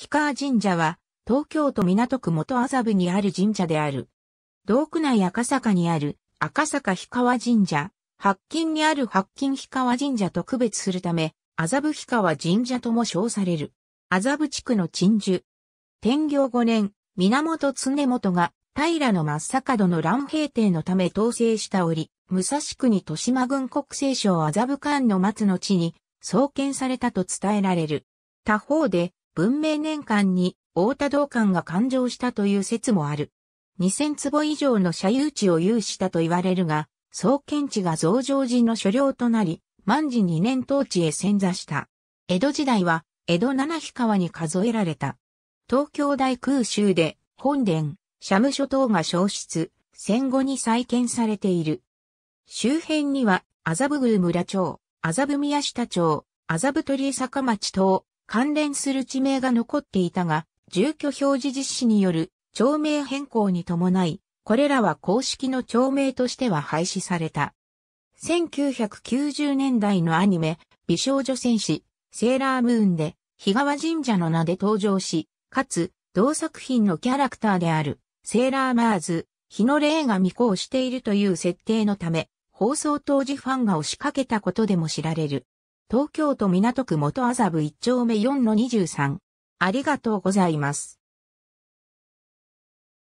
氷川神社は、東京都港区元麻布にある神社である。道区内赤坂にある赤坂氷川神社、白金にある白金氷川神社と区別するため、麻布氷川神社とも称される。麻布地区の鎮守。天行5年、源常元が平の松坂戸の乱平定のため統制した折、武蔵国豊島郡国政省麻布間の松の地に創建されたと伝えられる。他方で、文明年間に大田道館が誕生したという説もある。2000坪以上の社有地を有したと言われるが、創建地が増上寺の所領となり、万事2年当地へ遷座した。江戸時代は、江戸七日川に数えられた。東京大空襲で、本殿、社務所等が消失、戦後に再建されている。周辺には、麻布宮村町、麻布宮下町、麻布鳥坂町等、関連する地名が残っていたが、住居表示実施による町名変更に伴い、これらは公式の町名としては廃止された。1990年代のアニメ、美少女戦士、セーラームーンで、日川神社の名で登場し、かつ、同作品のキャラクターである、セーラーマーズ、日の霊が未行しているという設定のため、放送当時ファンが押しかけたことでも知られる。東京都港区元麻布1丁目4-23。ありがとうございます。